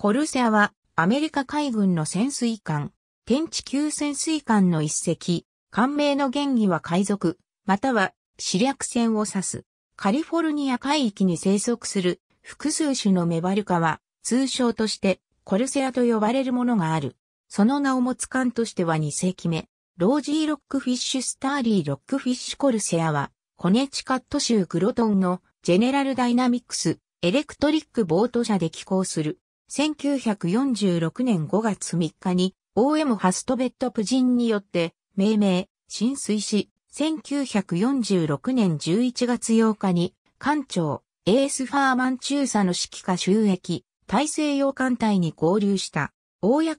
コルセアはアメリカ海軍の潜水艦、天地級潜水艦の一隻、艦名の原義は海賊、または死略船を指す。カリフォルニア海域に生息する複数種のメバルカは通称としてコルセアと呼ばれるものがある。その名を持つ艦としては2世紀目。ロージー・ロックフィッシュ・スターリー・ロックフィッシュ・コルセアは、コネチカット州グロトンのジェネラル・ダイナミックス・エレクトリック・ボート社で寄港する1946年5月3日に OM ハストベット夫人によって命名、浸水し、1946年11月8日に艦長、エース・ファーマン中佐の指揮下収益、大西洋艦隊に合流した、公試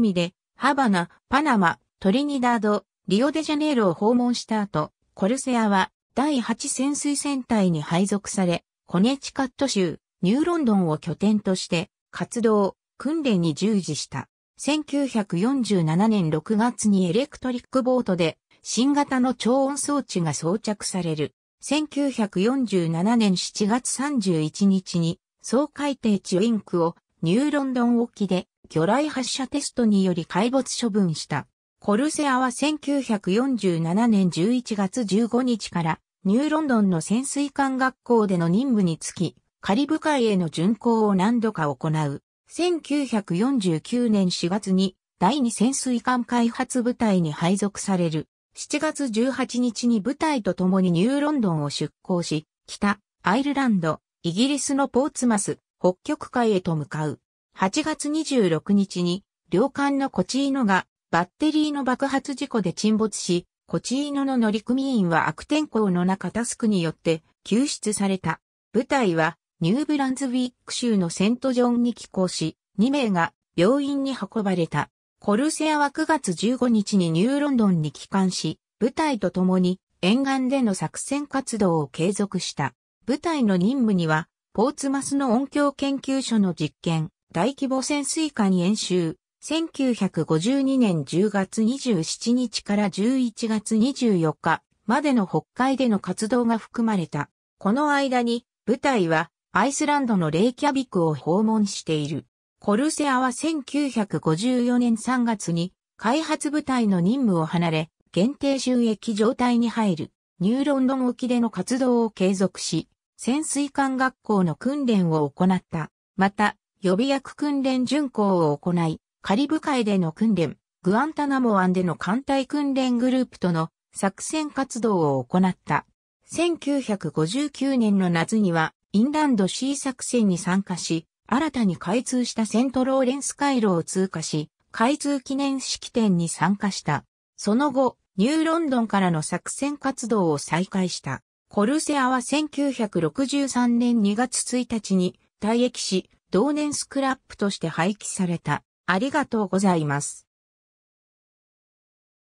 みで、ハバナ、パナマ、トリニダード、リオデジャネイロを訪問した後、コルセアは第8潜水船隊に配属され、コネチカット州、ニューロンドンを拠点として、活動、訓練に従事した。1947年6月にエレクトリックボートで新型の超音装置が装着される。1947年7月31日に総海底地ウィンクをニューロンドン沖で魚雷発射テストにより海没処分した。コルセアは1947年11月15日からニューロンドンの潜水艦学校での任務につき、カリブ海への巡航を何度か行う。1949年4月に第二潜水艦開発部隊に配属される。7月18日に部隊と共にニューロンドンを出港し、北、アイルランド、イギリスのポーツマス、北極海へと向かう。8月26日に、両艦のコチーノがバッテリーの爆発事故で沈没し、コチーノの乗組員は悪天候の中タスクによって救出された。部隊はニューブランズウィック州のセントジョンに寄港し、2名が病院に運ばれた。コルセアは9月15日にニューロンドンに帰還し、部隊と共に沿岸での作戦活動を継続した。部隊の任務には、ポーツマスの音響研究所の実験、大規模潜水艦演習、1952年10月27日から11月24日までの北海での活動が含まれた。この間に、部隊はアイスランドのレイキャビクを訪問している。コルセアは1954年3月に開発部隊の任務を離れ、限定収益状態に入る。ニューロンドン沖での活動を継続し、潜水艦学校の訓練を行った。また、予備役訓練巡航を行い、カリブ海での訓練、グアンタナモ湾での艦隊訓練グループとの作戦活動を行った。1959年の夏にはインランド C 作戦に参加し、新たに開通したセントローレンス回路を通過し、開通記念式典に参加した。その後、ニューロンドンからの作戦活動を再開した。コルセアは1963年2月1日に退役し、同年スクラップとして廃棄された。ありがとうございます。